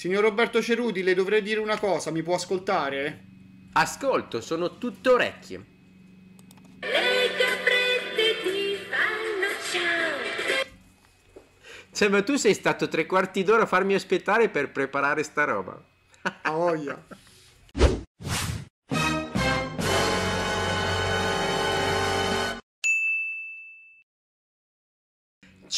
Signor Roberto Ceruti, le dovrei dire una cosa, mi può ascoltare? Ascolto, sono tutto orecchie. Le caprette ti fanno ciao. Cioè, ma tu sei stato tre quarti d'ora a farmi aspettare per preparare sta roba. A ah, voglia.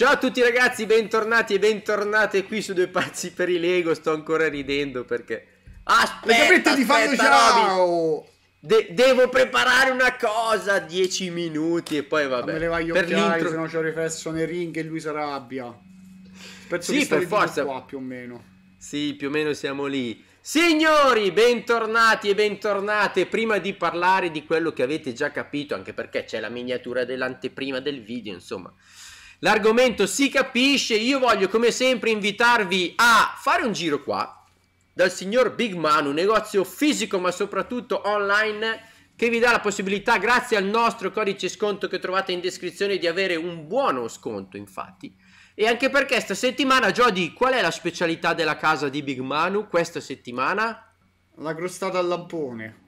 Ciao a tutti ragazzi, bentornati e bentornate qui su Due Pazzi per i Lego. Sto ancora ridendo perché... Aspetta, aspetta, aspetta ciao! De- devo preparare una cosa, 10 minuti e poi vabbè. Me ne vai gli per occhiali, se no c'ho riflesso nei ring e lui si arrabbia. Penso sì, per forza. Qua, più o meno. Sì, più o meno siamo lì. Signori, bentornati e bentornate. Prima di parlare di quello che avete già capito, anche perché c'è la miniatura dell'anteprima del video, insomma l'argomento si capisce, io voglio come sempre invitarvi a fare un giro qua dal signor Big Man, un negozio fisico ma soprattutto online che vi dà la possibilità grazie al nostro codice sconto che trovate in descrizione di avere un buono sconto infatti e anche perché questa settimana Jody qual è la specialità della casa di Big Manu questa settimana? La crostata al lampone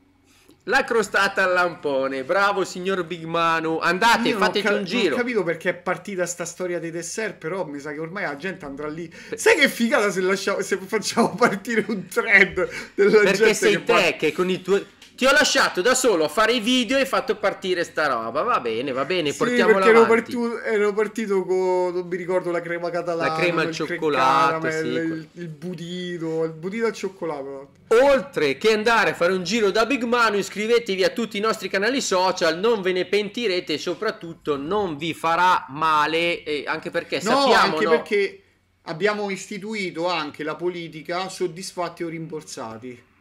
la crostata al lampone, bravo signor Big Manu. Andate, Io fateci un giro. Non ho capito perché è partita sta storia dei dessert, però mi sa che ormai la gente andrà lì. Sai che figata se, lasciamo, se facciamo partire un trend della perché gente sei te part... che con i tuoi ti ho lasciato da solo a fare i video e hai fatto partire sta roba. Va bene, va bene, sì, portiamola ero avanti. Partito, ero partito con, non mi ricordo, la crema catalana. La crema al cioccolato, sì. il, il budino, il budito al cioccolato. Oltre che andare a fare un giro da Big Manu, iscrivetevi a tutti i nostri canali social, non ve ne pentirete e soprattutto non vi farà male, eh, anche perché no, sappiamo... Anche no, perché abbiamo istituito anche la politica soddisfatti o rimborsati.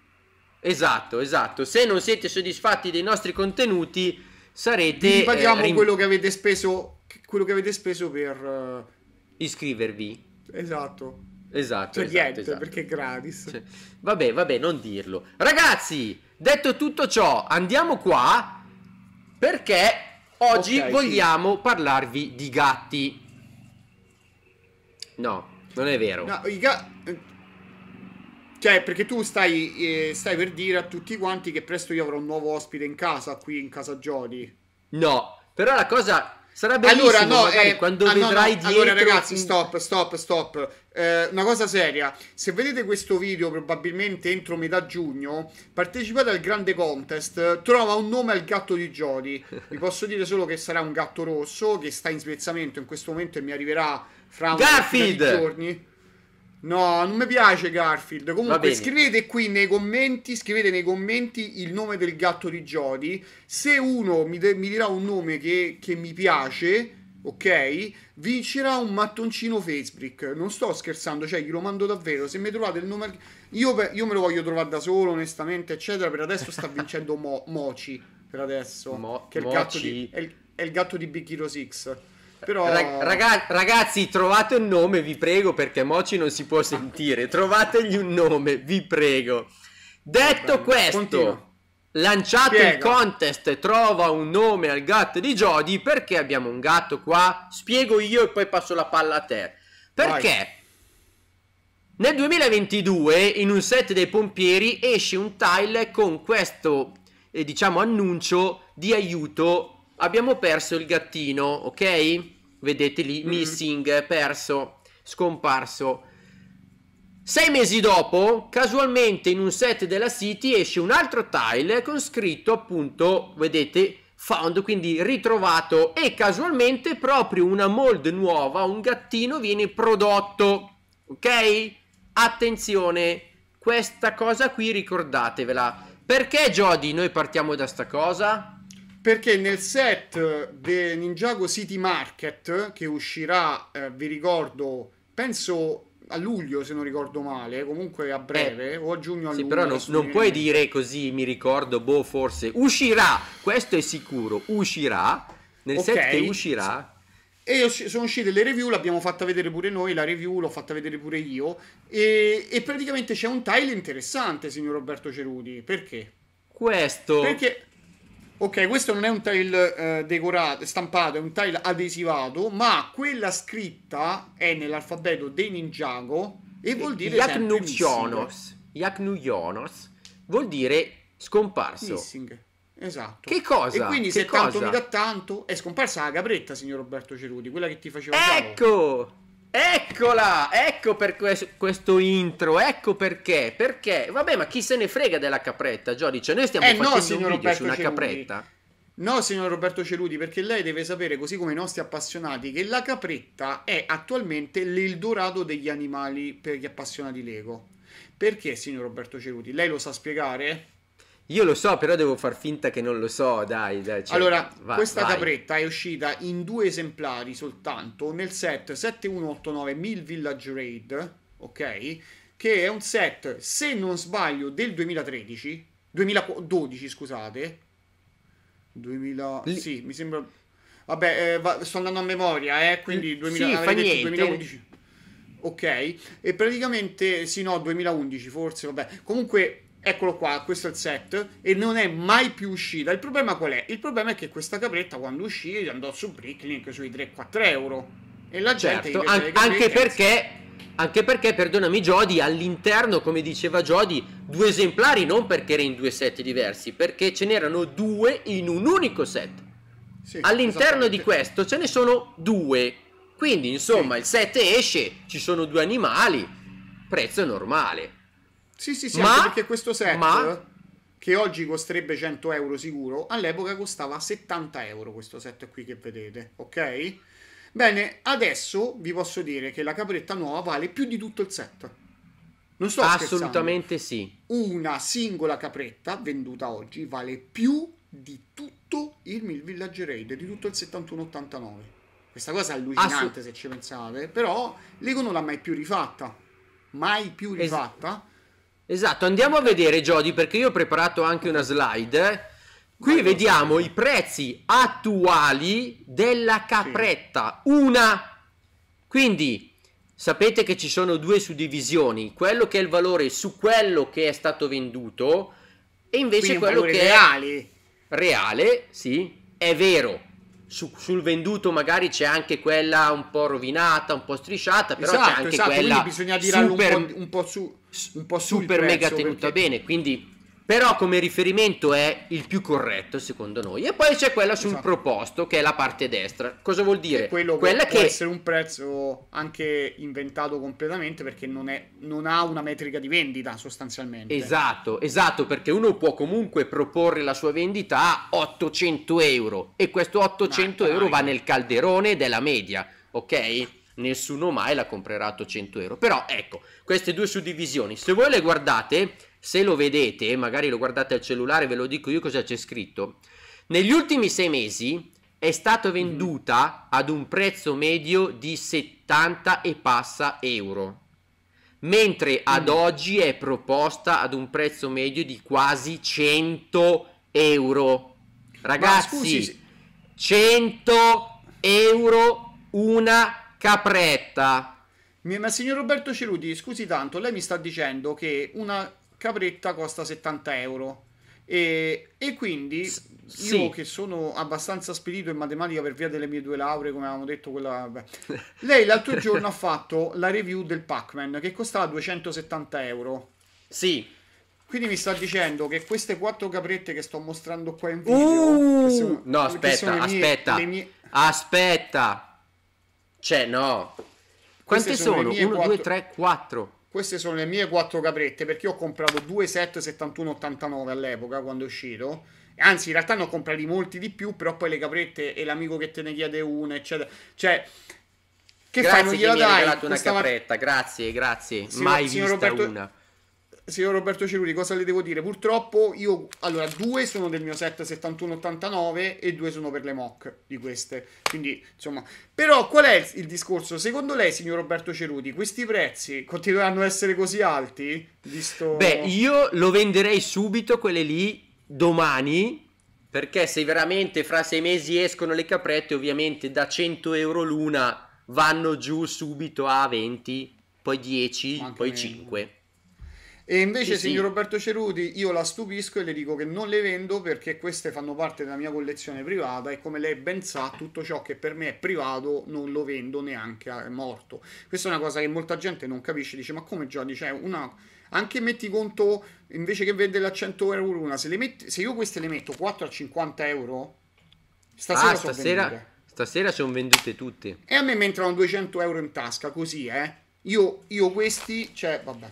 Esatto, esatto. Se non siete soddisfatti dei nostri contenuti, sarete... Vi paghiamo eh, rim- quello, che avete speso, quello che avete speso per... Eh, iscrivervi. Esatto. Esatto, per cioè, esatto, niente, esatto. perché è gratis. Cioè, vabbè, vabbè, non dirlo. Ragazzi, detto tutto ciò, andiamo qua perché oggi okay, vogliamo sì. parlarvi di gatti. No, non è vero. No, i gatti cioè, perché tu stai, eh, stai, per dire a tutti quanti che presto io avrò un nuovo ospite in casa, qui in casa Jody. No, però la cosa sarebbe allora, no, eh, quando ah, vedrai no, no. Allora ragazzi, stop, stop, stop. Eh, una cosa seria. Se vedete questo video probabilmente entro metà giugno, partecipate al grande contest, trova un nome al gatto di Jody. Vi posso dire solo che sarà un gatto rosso che sta in svezzamento in questo momento e mi arriverà fra un Garfield! giorni. No, non mi piace Garfield. Comunque, scrivete qui nei commenti, scrivete nei commenti il nome del gatto di Jody. Se uno mi, de- mi dirà un nome che, che mi piace, ok? Vincerà un mattoncino Facebook. Non sto scherzando, cioè glielo mando davvero. Se mi trovate il nome. Io, per, io me lo voglio trovare da solo, onestamente, eccetera. Per adesso sta vincendo Mo- Moci. Per adesso, Mo- che è il, gatto di, è, il, è il gatto di Big Hero 6. Però... Raga- ragazzi, trovate un nome, vi prego, perché Mochi non si può sentire. Trovategli un nome, vi prego. Detto questo, continuo. lanciato Spiega. il contest, trova un nome al gatto di Jody. Perché abbiamo un gatto qua? Spiego io e poi passo la palla a te. Perché? Vai. Nel 2022, in un set dei pompieri, esce un tile con questo, eh, diciamo, annuncio di aiuto abbiamo perso il gattino, ok? Vedete lì, mm-hmm. missing, perso, scomparso. Sei mesi dopo, casualmente in un set della City esce un altro tile con scritto appunto, vedete, found, quindi ritrovato e casualmente proprio una mold nuova, un gattino viene prodotto. Ok? Attenzione, questa cosa qui ricordatevela. Perché Jody noi partiamo da sta cosa? Perché nel set eh, di Ninjago City Market, che uscirà, eh, vi ricordo, penso a luglio se non ricordo male, comunque a breve eh, o a giugno a sì, luglio. Però non, non puoi dire così, mi ricordo, boh, forse uscirà, questo è sicuro, uscirà, nel okay. set che uscirà. E sono uscite le review, l'abbiamo fatta vedere pure noi, la review l'ho fatta vedere pure io e, e praticamente c'è un tile interessante, signor Roberto Cerudi, perché? Questo perché Ok, questo non è un tile eh, decorato, stampato, è un tile adesivato, ma quella scritta è nell'alfabeto dei Ninjago e vuol dire Yaknuyonos. Yaknuyonos vuol dire scomparso. Missing. Esatto. Che cosa? E quindi che se cosa? tanto mi dà tanto è scomparsa la capretta, signor Roberto Ceruti, quella che ti faceva Ecco! Giallo. Eccola! Ecco per questo intro, ecco perché. Perché? Vabbè, ma chi se ne frega della capretta, Gio? Dice, cioè, noi stiamo eh facendo no, signor un Roberto su una Cerudi. capretta. No, signor Roberto Celudi, perché lei deve sapere, così come i nostri appassionati, che la capretta è attualmente l'Eldorado degli animali per gli appassionati Lego. Perché, signor Roberto Ceruti, Lei lo sa spiegare? Io lo so, però devo far finta che non lo so, dai, dai. Cioè, allora, va, questa vai. capretta è uscita in due esemplari soltanto, nel set 7189 1000 Village Raid, ok? Che è un set, se non sbaglio, del 2013, 2012, scusate. 2000, L- sì, mi sembra Vabbè, eh, va, sto andando a memoria, eh, quindi 2000, sì, detto, 2011. Ok, e praticamente sì, no, 2011 forse, vabbè. Comunque Eccolo qua, questo è il set e non è mai più uscita. Il problema qual è? Il problema è che questa capretta quando uscì andò su Bricklink sui 3-4 euro. E la gente... Certo, an- anche perché... Anche perché, perdonami Jody, all'interno, come diceva Jody, due esemplari non perché era in due set diversi, perché ce n'erano due in un unico set. Sì, all'interno di questo ce ne sono due. Quindi, insomma, sì. il set esce, ci sono due animali, prezzo normale. Sì, sì, sì, ma, perché questo set, ma, che oggi costerebbe 100 euro sicuro, all'epoca costava 70 euro questo set qui che vedete, ok? Bene, adesso vi posso dire che la capretta nuova vale più di tutto il set. Non sto Assolutamente scherzando. sì. Una singola capretta venduta oggi vale più di tutto il, il Village Raid, di tutto il 71-89. Questa cosa è allucinante Assu- se ci pensate, però Lego non l'ha mai più rifatta. Mai più rifatta. Es- Esatto, andiamo a vedere Jody perché io ho preparato anche una slide. Qui Vai, vediamo i prezzi attuali della capretta, sì. una. Quindi sapete che ci sono due suddivisioni, quello che è il valore su quello che è stato venduto e invece Quindi quello che reale. è reale, sì, è vero su, sul venduto magari c'è anche quella un po' rovinata, un po' strisciata, però esatto, c'è anche esatto, quella bisogna dire super, un po', un po', su, un po super mega tenuta perché... bene, quindi però come riferimento è il più corretto secondo noi. E poi c'è quella sul esatto. proposto, che è la parte destra. Cosa vuol dire? quello quella può che può essere un prezzo anche inventato completamente perché non, è, non, ha una metrica di vendita sostanzialmente. Esatto, esatto, perché uno può comunque proporre la sua vendita a 800 euro e questo 800 Marta, euro va nel calderone della media, ok? Nessuno mai la comprerà a 800 euro. Però ecco, queste due suddivisioni, se voi le guardate se lo vedete magari lo guardate al cellulare, ve lo dico io cosa c'è scritto. Negli ultimi sei mesi è stata mhm. venduta ad un prezzo medio di 70 e passa euro, mentre ad mm. oggi è proposta ad un prezzo medio di quasi 100 euro. Ragazzi, 100 euro una capretta. Ma signor Roberto Ceruti, scusi tanto, lei mi sta dicendo che una capretta costa 70 euro. E, e quindi S- sì. io che sono abbastanza spedito in matematica per via delle mie due lauree, come avevamo detto, quella... lei l'altro giorno ha fatto la review del Pac-Man che costava 270 euro. Sì. Quindi mi sta dicendo che queste quattro caprette che sto mostrando qua in video... Uh, sono, no, aspetta, mie, aspetta, mie... aspetta. Cioè, no. Quante sono? sono? 1, 2, 3, 4. Queste sono le mie quattro caprette perché io ho comprato due set 71-89 all'epoca quando è uscito. Anzi, in realtà ne ho comprati molti di più, però poi le caprette e l'amico che te ne chiede una, eccetera. Cioè, che grazie fai? Non gliela dai? Grazie una Questa... capretta, grazie, grazie. Signor, Mai signor vista Roberto... una. Signor Roberto Ceruti, cosa le devo dire? Purtroppo io, allora, due sono del mio set 71-89 e due sono per le mock di queste. Quindi, insomma, però qual è il, discorso? Secondo lei, signor Roberto Ceruti, questi prezzi continueranno a essere così alti? Visto... Beh, io lo venderei subito quelle lì domani perché se veramente fra sei mesi escono le caprette, ovviamente da 100 euro l'una vanno giù subito a 20, poi 10, Anche poi meno. 5. E invece, sì, signor sì. Roberto Ceruti, io la stupisco e le dico che non le vendo perché queste fanno parte della mia collezione privata e come lei ben sa, tutto ciò che per me è privato non lo vendo neanche a morto. Questa è una cosa che molta gente non capisce, dice ma come già dice cioè, una anche metti conto invece che venderle a 100 euro una, se, metti, se io queste le metto 4 a 50 euro, stasera ah, stasera, Stasera sono vendute tutte. E a me mi entrano 200 euro in tasca, così eh. Io, io questi, cioè, vabbè.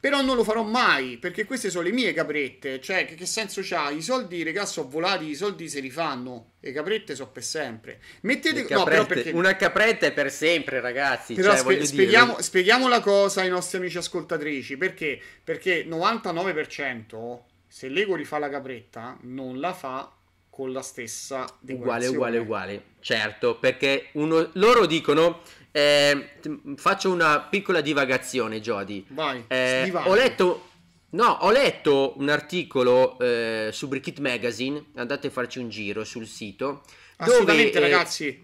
Però non lo farò mai, perché queste sono le mie caprette. Cioè, che, che senso c'ha? I soldi, ragazzi, sono volati, i soldi se li fanno. Le caprette sono per sempre. Mettete... Caprette, no, però perché... Una capretta è per sempre, ragazzi. Però cioè, spe- spieghiamo, dire... spieghiamo la cosa ai nostri amici ascoltatrici. Perché? Perché 99%, se l'ego rifà la capretta, non la fa con la stessa... Uguale, uguale, uguale. Certo, perché uno... loro dicono eh, mm, faccio una piccola divagazione, Jody. Vai. Eh, ho letto. No, ho letto un articolo eh, su Brickit Magazine. Andate a farci un giro sul sito. Assolutamente, dove, eh, ragazzi.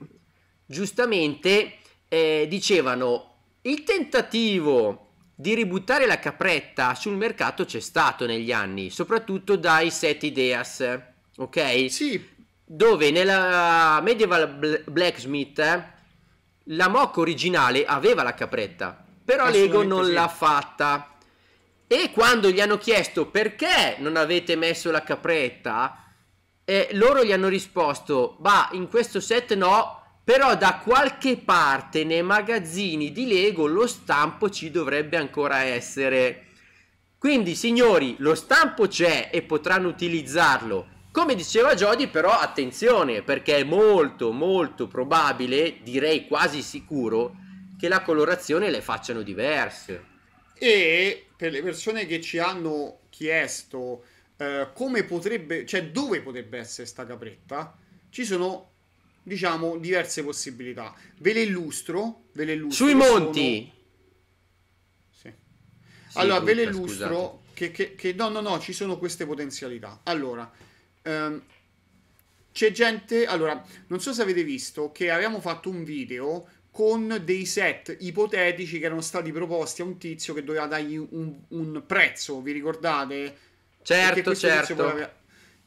Giustamente eh, dicevano il tentativo di ributtare la capretta sul mercato c'è stato negli anni, soprattutto dai set ideas, ok? Sì. Dove nella Medieval Blacksmith eh, la Mock originale aveva la capretta, però Lego non sì. l'ha fatta. E quando gli hanno chiesto perché non avete messo la capretta, eh, loro gli hanno risposto, bah, in questo set no, però da qualche parte nei magazzini di Lego lo stampo ci dovrebbe ancora essere. Quindi signori, lo stampo c'è e potranno utilizzarlo. Come diceva Jody, però attenzione, perché è molto molto probabile, direi quasi sicuro, che la colorazione le facciano diverse. E per le persone che ci hanno chiesto eh, come potrebbe, cioè dove potrebbe essere sta capretta, ci sono diciamo diverse possibilità. Ve le illustro, ve le illustro sui monti. Sono... Sì. sì. Allora, brutta, ve le illustro che, che, che no, no, no, ci sono queste potenzialità. Allora, Um, c'è gente, allora, non so se avete visto che abbiamo fatto un video con dei set ipotetici che erano stati proposti a un tizio che doveva dargli un, un prezzo, vi ricordate? Certo, certo. Voleva...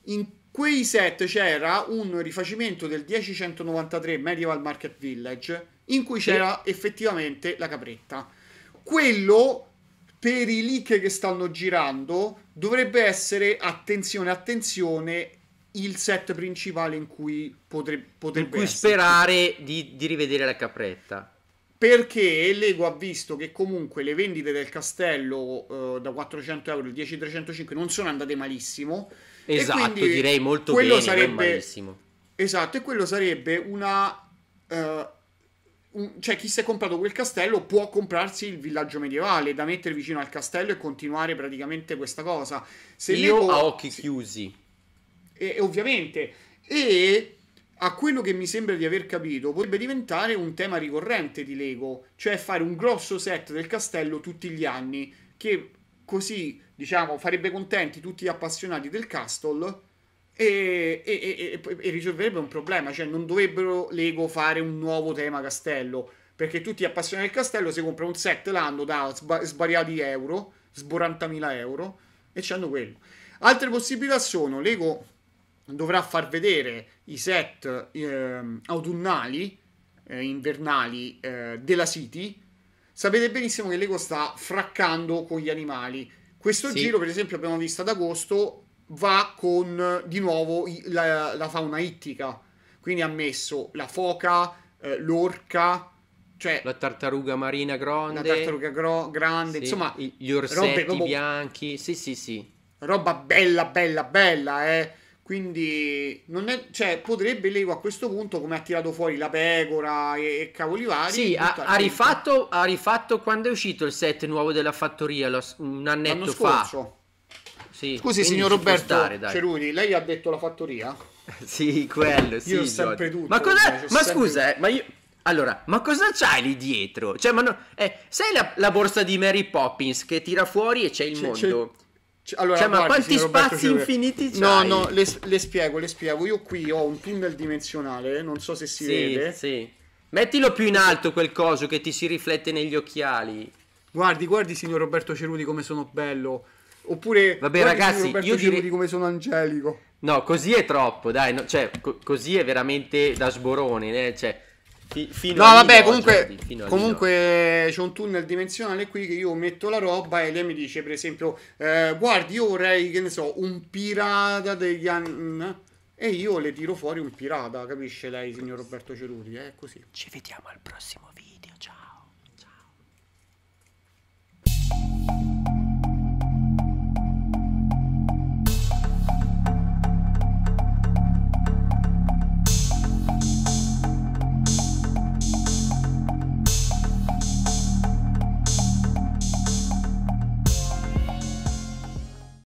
In quei set c'era un rifacimento del 1093 Medieval Market Village in cui c'era sì. effettivamente la capretta. Quello, per i leak che stanno girando, dovrebbe essere, attenzione, attenzione, il set principale in cui potre, potrebbe... In cui essere. sperare di, di rivedere la capretta perché Lego ha visto che comunque le vendite del castello eh, da 400 euro, il 10.305 non sono andate malissimo. Esatto, direi molto quello bene, sarebbe, Esatto, e quello sarebbe una eh, cioè chi si è comprato quel castello può comprarsi il villaggio medievale da mettere vicino al castello e continuare praticamente questa cosa. Se Io levo... a occhi chiusi. E, e ovviamente. E a quello che mi sembra di aver capito, potrebbe diventare un tema ricorrente di Lego, cioè fare un grosso set del castello tutti gli anni, che così, diciamo, farebbe contenti tutti gli appassionati del Castle e, e, e, e, risolverebbe un problema, cioè non dovrebbero Lego fare un nuovo tema castello, perché tutti appassionati del castello si compra un set l'anno da sba- euro, sborantamila euro, e c'hanno quello. Altre possibilità sono Lego dovrà far vedere i set eh, autunnali, eh, invernali eh, della City. Sapete benissimo che Lego sta fraccando con gli animali. Questo sì. giro, per esempio, abbiamo visto ad agosto va con di nuovo la, la fauna ittica. Quindi ha messo la foca, eh, l'orca, cioè, la tartaruga marina grande, la tartaruga gro- grande, sì, insomma, gli orsetti robe, bianchi. Sì, sì, sì. Roba bella, bella, bella, eh. Quindi non è, cioè, potrebbe Lego a questo punto, come ha tirato fuori la pecora e, e cavoli vari. Sì, ha, ha, rifatto, ha rifatto quando è uscito il set nuovo della fattoria lo, un annetto fa. Scorso. Sì, Scusi, signor Roberto stare, Ceruni, lei ha detto la fattoria? sì, quello, sì. Io ho sempre tutto. Ma, cosa... Cioè, ma sempre... scusa, eh, ma io... Allora, ma cosa c'hai lì dietro? Cioè, ma no... Eh, sai la, la, borsa di Mary Poppins che tira fuori e c'è il c'è, mondo? C'è... Allora, cioè, ma guardi, quanti spazi Roberto, infiniti c'è? No, no, le, le, spiego, le spiego. Io qui ho un tunnel dimensionale, non so se si sì, vede. Sì. Mettilo più in alto quel coso che ti si riflette negli occhiali. Guardi, guardi, signor Roberto Cerudi, come sono bello. Oppure Vabbè, ragazzi, io direi di come sono angelico. No, così è troppo, dai, no, cioè, co- così è veramente da sborone, eh, cioè, fi- No, vabbè, comunque, Jordi, eh, comunque c'è un tunnel dimensionale qui che io metto la roba e lei mi dice, per esempio, eh, guardi, io vorrei, che ne so, un pirata degli anni... E io le tiro fuori un pirata, capisce lei, signor Roberto Ceruti? È eh? così. Ci vediamo al prossimo video.